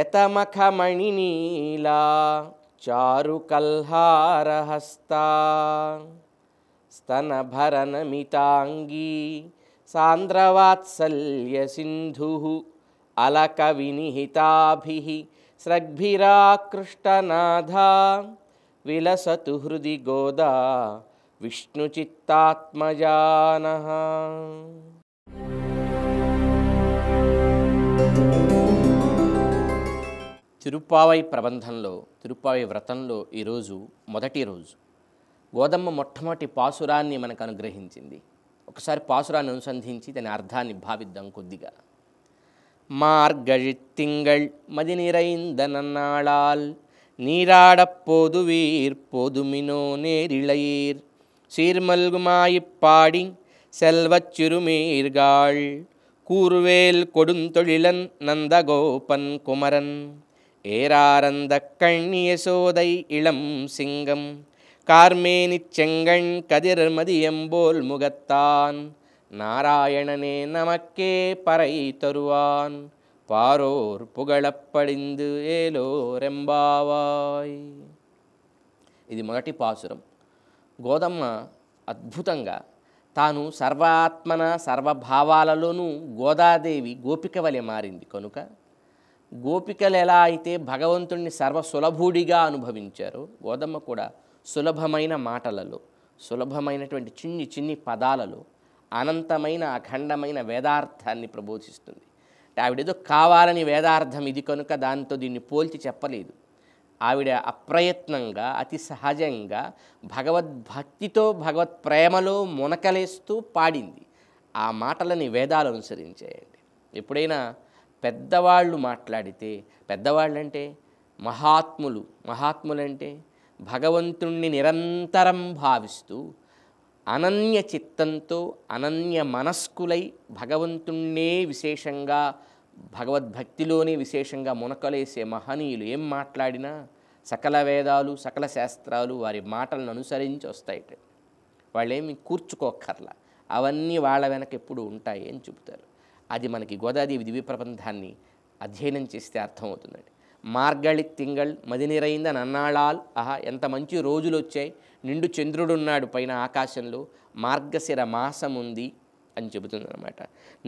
शतमखमणिनीला चारुकल्हारहस्ता स्तनभरनमिताङ्गी सान्द्रवात्सल्यसिन्धुः अलकविनिहिताभिः स्रग्भिराकृष्टनाधा विलसतु हृदि गोदा विष्णुचित्तात्मजानः తిరుప్పావై ప్రబంధంలో తిరుప్పావై వ్రతంలో ఈరోజు మొదటి రోజు గోదమ్మ మొట్టమొదటి పాసురాన్ని మనకు అనుగ్రహించింది ఒకసారి పాసురాన్ని అనుసంధించి దాని అర్థాన్ని భావిద్దాం కొద్దిగా மார்கழி திங்கள் மதிநிறைந்த நன்னாளால் நீராடப் பொதுவீர் பொதுமினோ நேரிழையீர் சீர்மல்குமாயிப்பாடி செல்வச் சிறுமீர்காள் கூர்வேல் கொடுந்தொழிலன் நந்தகோபன் குமரன் ஏராரந்த கண்ணிய சோதை இளம் சிங்கம் கார்மேனி செங்கண் கதிர்மதியம்போல் முகத்தான் நாராயணனே நமக்கே பறை தருவான் பாரோர் புகழப்படிந்து ఏలోరెంబావాయ్ ఇది మొదటి పాసురం గోదమ్మ అద్భుతంగా తాను సర్వాత్మన సర్వభావాలలోనూ గోదాదేవి గోపిక వలె మారింది కనుక గోపికలు ఎలా అయితే భగవంతుణ్ణి సర్వసులభుడిగా అనుభవించారో గోదమ్మ కూడా సులభమైన మాటలలో సులభమైనటువంటి చిన్ని చిన్ని పదాలలో అనంతమైన అఖండమైన వేదార్థాన్ని ప్రబోధిస్తుంది అంటే ఆవిడేదో కావాలని వేదార్థం ఇది కనుక దాంతో దీన్ని పోల్చి చెప్పలేదు ఆవిడ అప్రయత్నంగా అతి సహజంగా భగవద్భక్తితో భగవత్ ప్రేమలో మునకలేస్తూ పాడింది ఆ మాటలని వేదాలు అనుసరించేయండి ఎప్పుడైనా పెద్దవాళ్ళు మాట్లాడితే పెద్దవాళ్ళు అంటే మహాత్ములు మహాత్ములంటే భగవంతుణ్ణి నిరంతరం భావిస్తూ అనన్య చిత్తంతో అనన్య మనస్కులై భగవంతుణ్ణే విశేషంగా భగవద్భక్తిలోనే విశేషంగా మునకలేసే మహనీయులు ఏం మాట్లాడినా సకల వేదాలు సకల శాస్త్రాలు వారి మాటలను అనుసరించి వస్తాయి వాళ్ళేమి కూర్చుకోక్కర్లా అవన్నీ వాళ్ళ వెనక ఎప్పుడు ఉంటాయి అని చెబుతారు అది మనకి గోదాదేవి దివ్య ప్రబంధాన్ని అధ్యయనం చేస్తే అర్థమవుతుందండి మార్గళి తింగళ్ మదినిరైంద నన్నాళాల్ ఆహా ఎంత మంచి రోజులు వచ్చాయి నిండు చంద్రుడున్నాడు పైన ఆకాశంలో మార్గశిర మాసం ఉంది అని చెబుతుందన్నమాట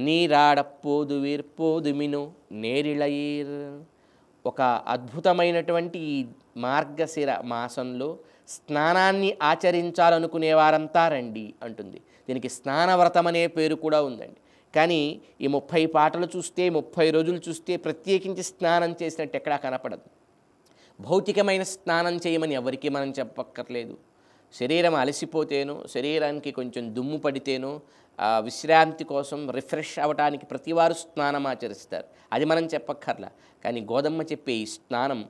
నీరాడపోదు వీర్పోదుమిను నేరిళయీర్ ఒక అద్భుతమైనటువంటి ఈ మార్గశిర మాసంలో స్నానాన్ని ఆచరించాలనుకునే వారంతా రండి అంటుంది దీనికి స్నానవ్రతం అనే పేరు కూడా ఉందండి కానీ ఈ ముప్పై పాటలు చూస్తే ముప్పై రోజులు చూస్తే ప్రత్యేకించి స్నానం చేసినట్టు ఎక్కడా కనపడదు భౌతికమైన స్నానం చేయమని ఎవరికి మనం చెప్పక్కర్లేదు శరీరం అలసిపోతేనో శరీరానికి కొంచెం దుమ్ము పడితేనో విశ్రాంతి కోసం రిఫ్రెష్ అవ్వటానికి ప్రతివారు స్నానం ఆచరిస్తారు అది మనం చెప్పక్కర్లా కానీ గోదమ్మ చెప్పే ఈ స్నానం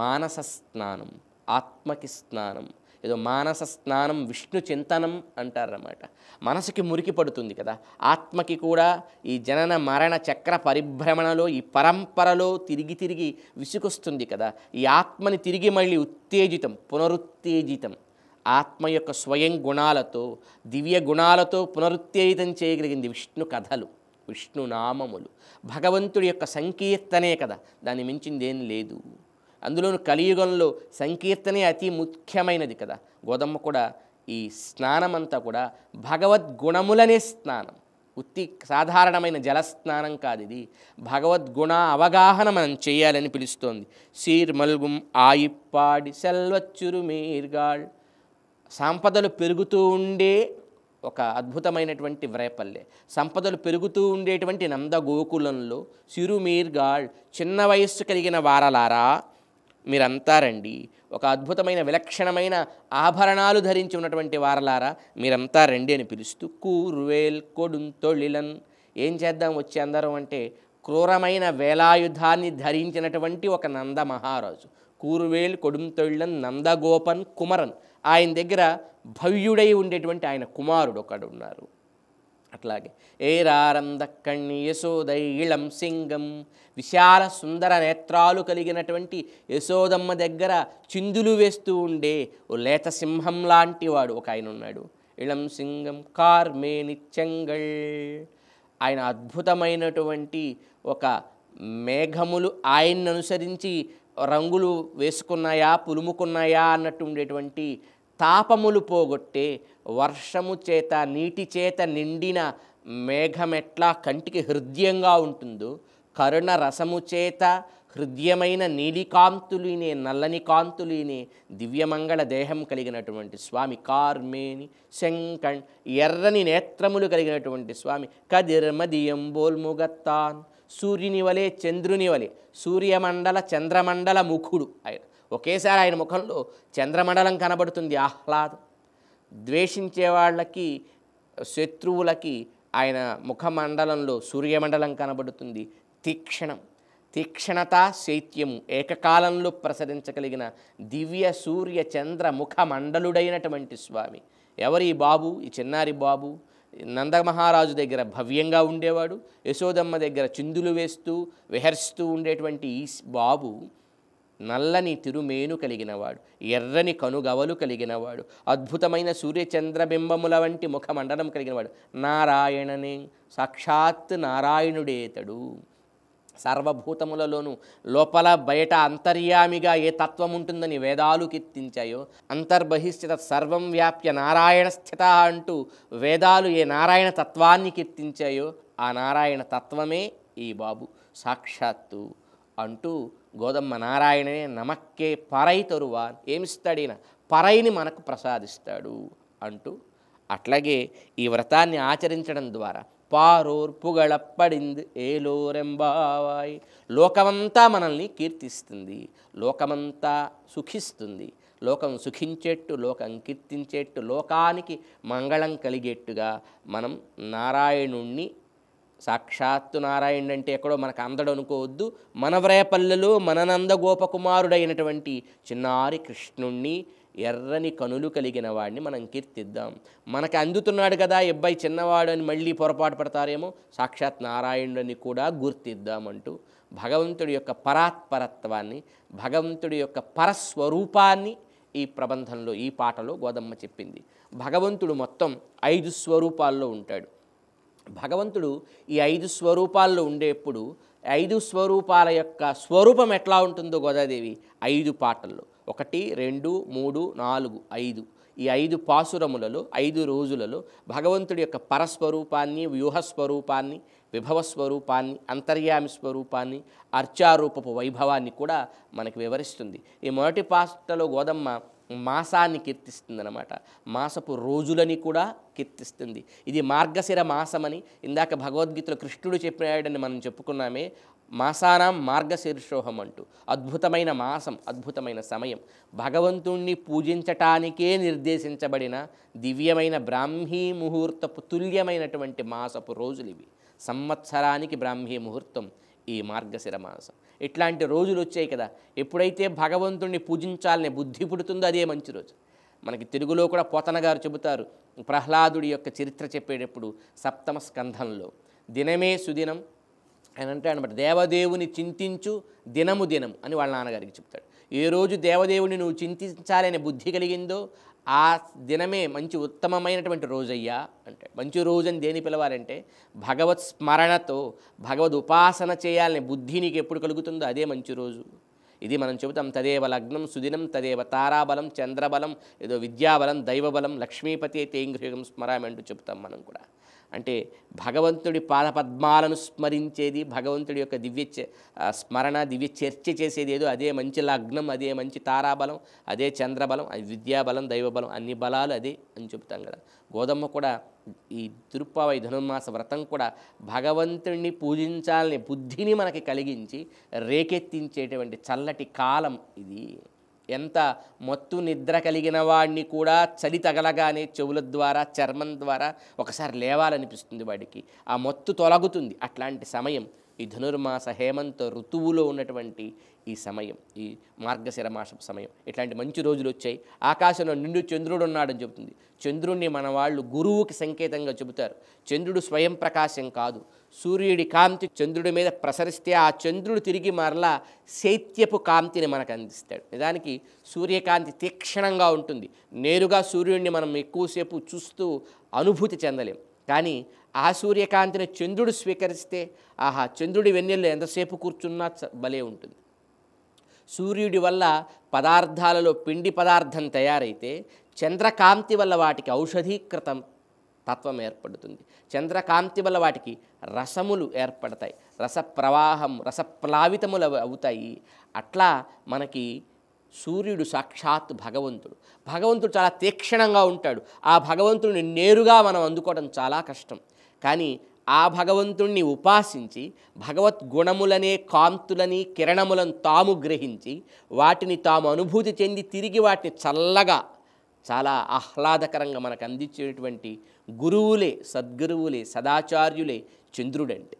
మానస స్నానం ఆత్మకి స్నానం ఏదో మానస స్నానం విష్ణు చింతనం అంటారన్నమాట మనసుకి మురికి పడుతుంది కదా ఆత్మకి కూడా ఈ జనన మరణ చక్ర పరిభ్రమణలో ఈ పరంపరలో తిరిగి తిరిగి విసుకొస్తుంది కదా ఈ ఆత్మని తిరిగి మళ్ళీ ఉత్తేజితం పునరుత్తేజితం ఆత్మ యొక్క స్వయం గుణాలతో దివ్య గుణాలతో పునరుత్తేజితం చేయగలిగింది విష్ణు కథలు విష్ణునామములు భగవంతుడి యొక్క సంకీర్తనే కదా దాన్ని మించింది ఏం లేదు అందులోని కలియుగంలో సంకీర్తనే అతి ముఖ్యమైనది కదా గోదమ్మ కూడా ఈ స్నానమంతా కూడా భగవద్గుణములనే స్నానం ఉత్తి సాధారణమైన జలస్నానం కాదు ఇది భగవద్గుణ అవగాహన మనం చేయాలని పిలుస్తోంది సీర్మల్గుం ఆయిప్పాడి సెల్వచ్చురు మీర్గాళ్ సంపదలు పెరుగుతూ ఉండే ఒక అద్భుతమైనటువంటి వ్రేపల్లె సంపదలు పెరుగుతూ ఉండేటువంటి నందగోకులంలో సిరుమీర్గాళ్ చిన్న వయస్సు కలిగిన వారలారా మీరంతా రండి ఒక అద్భుతమైన విలక్షణమైన ఆభరణాలు ధరించి ఉన్నటువంటి వారలారా మీరంతా రండి అని పిలుస్తూ కూర్వేల్ తొళిలన్ ఏం చేద్దాం వచ్చే అందరం అంటే క్రూరమైన వేలాయుధాన్ని ధరించినటువంటి ఒక నంద మహారాజు కూరువేల్ తొళిలన్ నందగోపన్ కుమరన్ ఆయన దగ్గర భవ్యుడై ఉండేటువంటి ఆయన కుమారుడు ఒకడు ఉన్నారు అట్లాగే ఏరారం కణి యశోదై ఇళం సింగం విశాల సుందర నేత్రాలు కలిగినటువంటి యశోదమ్మ దగ్గర చిందులు వేస్తూ ఉండే ఓ లేత సింహం లాంటివాడు ఒక ఆయన ఉన్నాడు ఇళం సింగం కార్మే నిత్యంగల్ ఆయన అద్భుతమైనటువంటి ఒక మేఘములు ఆయన్ని అనుసరించి రంగులు వేసుకున్నాయా పులుముకున్నాయా అన్నట్టు ఉండేటువంటి తాపములు పోగొట్టే వర్షము చేత నీటి చేత నిండిన మేఘమెట్లా కంటికి హృదయంగా ఉంటుందో కరుణ రసము చేత హృదయమైన నీలికాంతులీనే నల్లని కాంతులీనే దివ్యమంగళ దేహం కలిగినటువంటి స్వామి కార్మేని శంకణ్ ఎర్రని నేత్రములు కలిగినటువంటి స్వామి కదిర్మదియం బోల్ముగత్తాన్ సూర్యుని వలె చంద్రుని వలె సూర్యమండల చంద్రమండల ముఖుడు ఆయన ఒకేసారి ఆయన ముఖంలో చంద్రమండలం కనబడుతుంది ఆహ్లాదం ద్వేషించే వాళ్ళకి శత్రువులకి ఆయన ముఖమండలంలో సూర్యమండలం కనబడుతుంది తీక్షణం తీక్షణత శైత్యము ఏకకాలంలో ప్రసరించగలిగిన దివ్య సూర్య చంద్ర ముఖమండలుడైనటువంటి స్వామి ఎవరి బాబు ఈ చిన్నారి బాబు నందమహారాజు దగ్గర భవ్యంగా ఉండేవాడు యశోదమ్మ దగ్గర చిందులు వేస్తూ విహరిస్తూ ఉండేటువంటి ఈ బాబు నల్లని తిరుమేను కలిగినవాడు ఎర్రని కనుగవలు కలిగినవాడు అద్భుతమైన సూర్యచంద్రబింబముల వంటి ముఖమండలం కలిగినవాడు నారాయణనే సాక్షాత్ నారాయణుడేతడు సర్వభూతములలోనూ లోపల బయట అంతర్యామిగా ఏ తత్వం ఉంటుందని వేదాలు కీర్తించాయో అంతర్బహిష్ఠిత సర్వం వ్యాప్య నారాయణ స్థిత అంటూ వేదాలు ఏ నారాయణ తత్వాన్ని కీర్తించాయో ఆ నారాయణ తత్వమే ఈ బాబు సాక్షాత్తు అంటూ గోదమ్మ నారాయణనే నమక్కే పరై తరువా ఏమిస్తాడు పరైని మనకు ప్రసాదిస్తాడు అంటూ అట్లాగే ఈ వ్రతాన్ని ఆచరించడం ద్వారా పారోర్ పుగళప్పడింది ఏలోరెంబావాయ్ లోకమంతా మనల్ని కీర్తిస్తుంది లోకమంతా సుఖిస్తుంది లోకం సుఖించేట్టు లోకం కీర్తించేట్టు లోకానికి మంగళం కలిగేట్టుగా మనం నారాయణుణ్ణి సాక్షాత్తు నారాయణ అంటే ఎక్కడో మనకు అందడం అనుకోవద్దు మననంద గోపకుమారుడైనటువంటి చిన్నారి కృష్ణుణ్ణి ఎర్రని కనులు కలిగిన వాడిని మనం కీర్తిద్దాం మనకు అందుతున్నాడు కదా ఇబ్బాయి చిన్నవాడు అని మళ్ళీ పొరపాటు పడతారేమో సాక్షాత్ నారాయణుడిని కూడా గుర్తిద్దామంటూ భగవంతుడి యొక్క పరాత్పరత్వాన్ని భగవంతుడి యొక్క పరస్వరూపాన్ని ఈ ప్రబంధంలో ఈ పాటలో గోదమ్మ చెప్పింది భగవంతుడు మొత్తం ఐదు స్వరూపాల్లో ఉంటాడు భగవంతుడు ఈ ఐదు స్వరూపాల్లో ఉండేప్పుడు ఐదు స్వరూపాల యొక్క స్వరూపం ఎట్లా ఉంటుందో గోదాదేవి ఐదు పాటల్లో ఒకటి రెండు మూడు నాలుగు ఐదు ఈ ఐదు పాసురములలో ఐదు రోజులలో భగవంతుడి యొక్క పరస్వరూపాన్ని వ్యూహస్వరూపాన్ని విభవ స్వరూపాన్ని అంతర్యామి స్వరూపాన్ని అర్చారూపపు వైభవాన్ని కూడా మనకు వివరిస్తుంది ఈ మొదటి పాటలో గోదమ్మ మాసాన్ని కీర్తిస్తుంది అనమాట మాసపు రోజులని కూడా కీర్తిస్తుంది ఇది మార్గశిర మాసమని ఇందాక భగవద్గీతలో కృష్ణుడు చెప్పినాడని మనం చెప్పుకున్నామే మాసానాం మార్గశీర్షోహం అంటూ అద్భుతమైన మాసం అద్భుతమైన సమయం భగవంతుణ్ణి పూజించటానికే నిర్దేశించబడిన దివ్యమైన బ్రాహ్మీ ముహూర్తపు తుల్యమైనటువంటి మాసపు రోజులు ఇవి సంవత్సరానికి బ్రాహ్మీ ముహూర్తం ఈ మార్గశిర మాసం ఇట్లాంటి రోజులు వచ్చాయి కదా ఎప్పుడైతే భగవంతుణ్ణి పూజించాలని బుద్ధి పుడుతుందో అదే మంచి రోజు మనకి తెలుగులో కూడా పోతన గారు చెబుతారు ప్రహ్లాదుడి యొక్క చరిత్ర చెప్పేటప్పుడు సప్తమ స్కంధంలో దినమే సుదినం అని అంటాడు అనమాట దేవదేవుని చింతించు దినము దినం అని వాళ్ళ నాన్నగారికి చెప్తాడు ఏ రోజు దేవదేవుని నువ్వు చింతించాలనే బుద్ధి కలిగిందో ఆ దినమే మంచి ఉత్తమమైనటువంటి రోజయ్యా అంటే మంచి అని దేని పిలవాలంటే భగవత్ స్మరణతో భగవద్ ఉపాసన చేయాలని బుద్ధి నీకు ఎప్పుడు కలుగుతుందో అదే మంచి రోజు ఇది మనం చెబుతాం తదేవ లగ్నం సుదినం తదేవ తారాబలం చంద్రబలం ఏదో విద్యాబలం దైవబలం లక్ష్మీపతి అయితే ఇంగ్రహం స్మరామి అంటూ చెబుతాం మనం కూడా అంటే భగవంతుడి పాదపద్మాలను స్మరించేది భగవంతుడి యొక్క దివ్య స్మరణ దివ్య చర్చ చేసేది ఏదో అదే మంచి లగ్నం అదే మంచి తారాబలం అదే చంద్రబలం అది విద్యాబలం దైవబలం అన్ని బలాలు అదే అని చెబుతాం కదా గోదమ్మ కూడా ఈ తిరుప్పావై ధనుర్మాస వ్రతం కూడా భగవంతుడిని పూజించాలనే బుద్ధిని మనకి కలిగించి రేకెత్తించేటువంటి చల్లటి కాలం ఇది ఎంత మత్తు నిద్ర కలిగిన వాడిని కూడా చలి తగలగానే చెవుల ద్వారా చర్మం ద్వారా ఒకసారి లేవాలనిపిస్తుంది వాడికి ఆ మత్తు తొలగుతుంది అట్లాంటి సమయం ఈ ధనుర్మాస హేమంత ఋతువులో ఉన్నటువంటి ఈ సమయం ఈ మార్గశిర మాస సమయం ఇట్లాంటి మంచి రోజులు వచ్చాయి ఆకాశంలో నిండు చంద్రుడు ఉన్నాడని చెబుతుంది చంద్రుణ్ణి మన వాళ్ళు గురువుకి సంకేతంగా చెబుతారు చంద్రుడు స్వయం ప్రకాశం కాదు సూర్యుడి కాంతి చంద్రుడి మీద ప్రసరిస్తే ఆ చంద్రుడు తిరిగి మరలా శైత్యపు కాంతిని మనకు అందిస్తాడు నిజానికి సూర్యకాంతి తీక్షణంగా ఉంటుంది నేరుగా సూర్యుడిని మనం ఎక్కువసేపు చూస్తూ అనుభూతి చెందలేం కానీ ఆ సూర్యకాంతిని చంద్రుడు స్వీకరిస్తే ఆహా చంద్రుడి వెన్నెల్లో ఎంతసేపు కూర్చున్నా భలే ఉంటుంది సూర్యుడి వల్ల పదార్థాలలో పిండి పదార్థం తయారైతే చంద్రకాంతి వల్ల వాటికి ఔషధీకృతం తత్వం ఏర్పడుతుంది చంద్రకాంతి వల్ల వాటికి రసములు ఏర్పడతాయి రస ప్రవాహం రసప్లావితములు అవుతాయి అట్లా మనకి సూర్యుడు సాక్షాత్ భగవంతుడు భగవంతుడు చాలా తీక్షణంగా ఉంటాడు ఆ భగవంతుడిని నేరుగా మనం అందుకోవడం చాలా కష్టం కానీ ఆ భగవంతుణ్ణి ఉపాసించి భగవద్గుణములనే కాంతులని కిరణములను తాము గ్రహించి వాటిని తాము అనుభూతి చెంది తిరిగి వాటిని చల్లగా చాలా ఆహ్లాదకరంగా మనకు అందించేటువంటి గురువులే సద్గురువులే సదాచార్యులే చంద్రుడంటే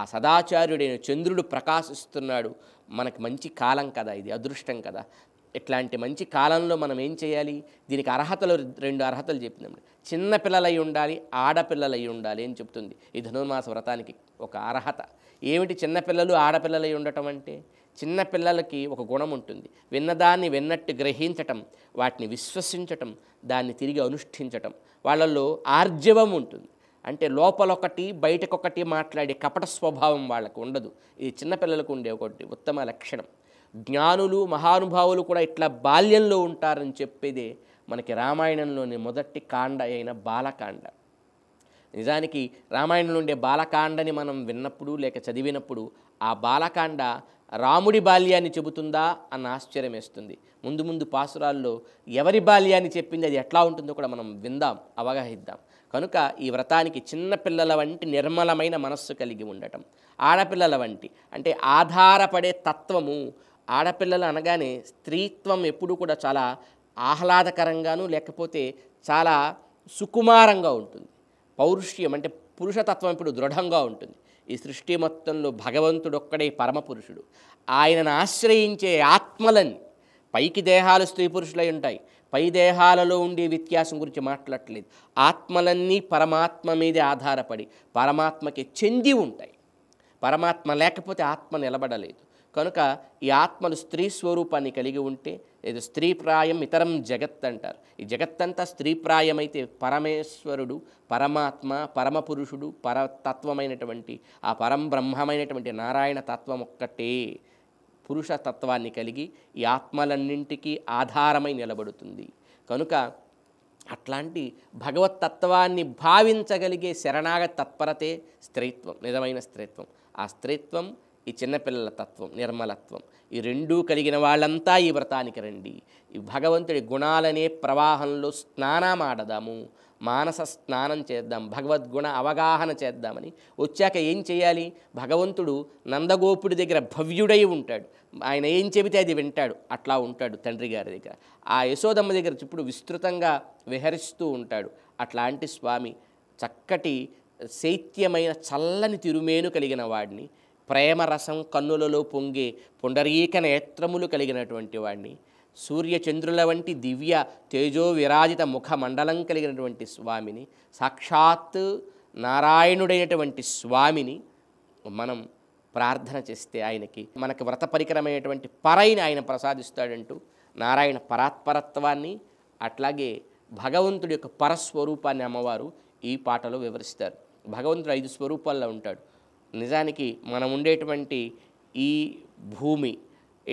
ఆ సదాచార్యుడైన చంద్రుడు ప్రకాశిస్తున్నాడు మనకు మంచి కాలం కదా ఇది అదృష్టం కదా ఇట్లాంటి మంచి కాలంలో మనం ఏం చేయాలి దీనికి అర్హతలు రెండు అర్హతలు చెప్పినాం చిన్నపిల్లలై ఉండాలి ఆడపిల్లలై ఉండాలి అని చెప్తుంది ఈ ధనుర్మాస వ్రతానికి ఒక అర్హత ఏమిటి చిన్నపిల్లలు ఆడపిల్లలై ఉండటం అంటే చిన్నపిల్లలకి ఒక గుణం ఉంటుంది విన్నదాన్ని విన్నట్టు గ్రహించటం వాటిని విశ్వసించటం దాన్ని తిరిగి అనుష్ఠించటం వాళ్ళల్లో ఆర్జవం ఉంటుంది అంటే లోపలొకటి బయటకొకటి మాట్లాడే కపట స్వభావం వాళ్ళకు ఉండదు ఇది చిన్నపిల్లలకు ఉండే ఒకటి ఉత్తమ లక్షణం జ్ఞానులు మహానుభావులు కూడా ఇట్లా బాల్యంలో ఉంటారని చెప్పేదే మనకి రామాయణంలోని మొదటి కాండ అయిన బాలకాండ నిజానికి రామాయణంలో ఉండే బాలకాండని మనం విన్నప్పుడు లేక చదివినప్పుడు ఆ బాలకాండ రాముడి బాల్యాన్ని చెబుతుందా అన్న ఆశ్చర్యం వేస్తుంది ముందు ముందు పాసురాల్లో ఎవరి బాల్యాన్ని చెప్పింది అది ఎట్లా ఉంటుందో కూడా మనం విందాం అవగాహిద్దాం కనుక ఈ వ్రతానికి చిన్నపిల్లల వంటి నిర్మలమైన మనస్సు కలిగి ఉండటం ఆడపిల్లల వంటి అంటే ఆధారపడే తత్వము ఆడపిల్లలు అనగానే స్త్రీత్వం ఎప్పుడూ కూడా చాలా ఆహ్లాదకరంగాను లేకపోతే చాలా సుకుమారంగా ఉంటుంది పౌరుష్యం అంటే పురుషతత్వం ఇప్పుడు దృఢంగా ఉంటుంది ఈ సృష్టి మొత్తంలో భగవంతుడొక్కడే పరమపురుషుడు ఆయనను ఆశ్రయించే ఆత్మలని పైకి దేహాలు స్త్రీ పురుషులై ఉంటాయి పై దేహాలలో ఉండే వ్యత్యాసం గురించి మాట్లాడలేదు ఆత్మలన్నీ పరమాత్మ మీదే ఆధారపడి పరమాత్మకి చెంది ఉంటాయి పరమాత్మ లేకపోతే ఆత్మ నిలబడలేదు కనుక ఈ ఆత్మలు స్త్రీ స్వరూపాన్ని కలిగి ఉంటే లేదు ప్రాయం ఇతరం జగత్ అంటారు ఈ జగత్తంతా స్త్రీప్రాయమైతే పరమేశ్వరుడు పరమాత్మ పరమపురుషుడు పరతత్వమైనటువంటి ఆ పరం బ్రహ్మమైనటువంటి నారాయణ తత్వం ఒక్కటే పురుషతత్వాన్ని కలిగి ఈ ఆత్మలన్నింటికీ ఆధారమై నిలబడుతుంది కనుక అట్లాంటి భగవతత్వాన్ని భావించగలిగే శరణాగ తత్పరతే స్త్రీత్వం నిజమైన స్త్రీత్వం ఆ స్త్రీత్వం ఈ చిన్నపిల్లల తత్వం నిర్మలత్వం ఈ రెండూ కలిగిన వాళ్ళంతా ఈ వ్రతానికి రండి ఈ భగవంతుడి గుణాలనే ప్రవాహంలో స్నానమాడదాము మానస స్నానం చేద్దాం భగవద్గుణ అవగాహన చేద్దామని వచ్చాక ఏం చేయాలి భగవంతుడు నందగోపుడి దగ్గర భవ్యుడై ఉంటాడు ఆయన ఏం చెబితే అది వింటాడు అట్లా ఉంటాడు తండ్రి గారి దగ్గర ఆ యశోదమ్మ దగ్గర ఇప్పుడు విస్తృతంగా విహరిస్తూ ఉంటాడు అట్లాంటి స్వామి చక్కటి శైత్యమైన చల్లని తిరుమేను కలిగిన వాడిని ప్రేమరసం కన్నులలో పొంగే పుండరీక నేత్రములు కలిగినటువంటి వాడిని సూర్యచంద్రుల వంటి దివ్య తేజో విరాజిత ముఖ మండలం కలిగినటువంటి స్వామిని సాక్షాత్ నారాయణుడైనటువంటి స్వామిని మనం ప్రార్థన చేస్తే ఆయనకి మనకి వ్రత పరికరమైనటువంటి పరైన ఆయన ప్రసాదిస్తాడంటూ నారాయణ పరాత్పరత్వాన్ని అట్లాగే భగవంతుడి యొక్క పరస్వరూపాన్ని అమ్మవారు ఈ పాటలో వివరిస్తారు భగవంతుడు ఐదు స్వరూపాల్లో ఉంటాడు నిజానికి మనం ఉండేటువంటి ఈ భూమి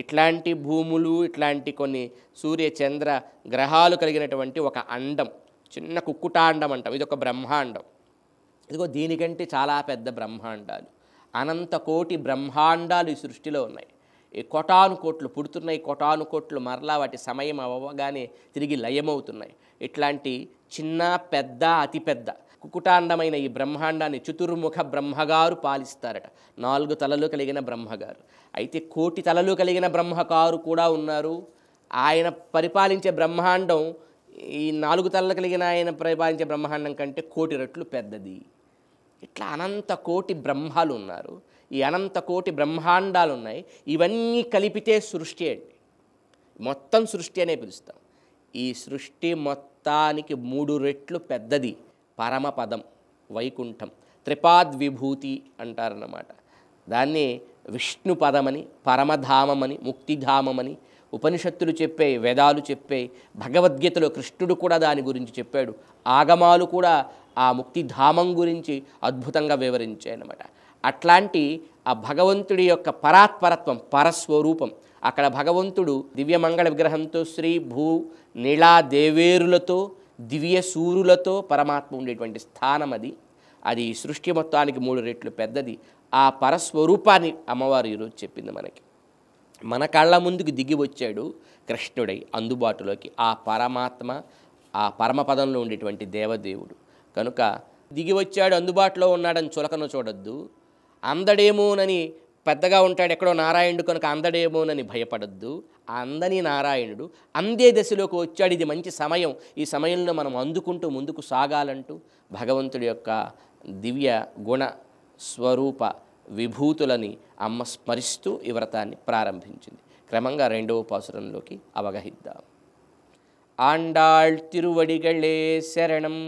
ఇట్లాంటి భూములు ఇట్లాంటి కొన్ని సూర్య చంద్ర గ్రహాలు కలిగినటువంటి ఒక అండం చిన్న కుక్కుటాండం అంటాం ఇది ఒక బ్రహ్మాండం ఇదిగో దీనికంటే చాలా పెద్ద బ్రహ్మాండాలు అనంత కోటి బ్రహ్మాండాలు ఈ సృష్టిలో ఉన్నాయి ఈ కొటాను కోట్లు పుడుతున్నాయి కొటాను కోట్లు మరలా వాటి సమయం అవ్వగానే తిరిగి లయమవుతున్నాయి ఇట్లాంటి చిన్న పెద్ద అతిపెద్ద కుకుటాండమైన ఈ బ్రహ్మాండాన్ని చతుర్ముఖ బ్రహ్మగారు పాలిస్తారట నాలుగు తలలు కలిగిన బ్రహ్మగారు అయితే కోటి తలలు కలిగిన బ్రహ్మకారు కూడా ఉన్నారు ఆయన పరిపాలించే బ్రహ్మాండం ఈ నాలుగు తలలు కలిగిన ఆయన పరిపాలించే బ్రహ్మాండం కంటే కోటి రెట్లు పెద్దది ఇట్లా అనంత కోటి బ్రహ్మాలు ఉన్నారు ఈ అనంత కోటి బ్రహ్మాండాలు ఉన్నాయి ఇవన్నీ కలిపితే సృష్టి అండి మొత్తం సృష్టి అనే పిలుస్తాం ఈ సృష్టి మొత్తానికి మూడు రెట్లు పెద్దది పరమపదం వైకుంఠం త్రిపాద్విభూతి అంటారన్నమాట దాన్ని విష్ణుపదమని పరమధామమని ముక్తిధామమని ఉపనిషత్తులు చెప్పే వేదాలు చెప్పే భగవద్గీతలో కృష్ణుడు కూడా దాని గురించి చెప్పాడు ఆగమాలు కూడా ఆ ముక్తిధామం గురించి అద్భుతంగా వివరించాయన్నమాట అట్లాంటి ఆ భగవంతుడి యొక్క పరాత్పరత్వం పరస్వరూపం అక్కడ భగవంతుడు దివ్యమంగళ విగ్రహంతో శ్రీ భూ నీళా దేవేరులతో దివ్య సూర్యులతో పరమాత్మ ఉండేటువంటి స్థానం అది అది సృష్టి మొత్తానికి మూడు రెట్లు పెద్దది ఆ పరస్వరూపాన్ని అమ్మవారు ఈరోజు చెప్పింది మనకి మన కళ్ళ ముందుకు దిగి వచ్చాడు కృష్ణుడై అందుబాటులోకి ఆ పరమాత్మ ఆ పరమపదంలో ఉండేటువంటి దేవదేవుడు కనుక దిగి వచ్చాడు అందుబాటులో ఉన్నాడని చులకన చూడొద్దు అందడేమోనని పెద్దగా ఉంటాడు ఎక్కడో నారాయణుడు కనుక అందడేమోనని భయపడద్దు అందని నారాయణుడు అందే దశలోకి వచ్చాడు ఇది మంచి సమయం ఈ సమయంలో మనం అందుకుంటూ ముందుకు సాగాలంటూ భగవంతుడి యొక్క దివ్య గుణ స్వరూప విభూతులని అమ్మ స్మరిస్తూ ఈ వ్రతాన్ని ప్రారంభించింది క్రమంగా రెండవ పాసురంలోకి అవగహిద్దాం ఆండాళ్ తిరువడిగళ్ళే శరణం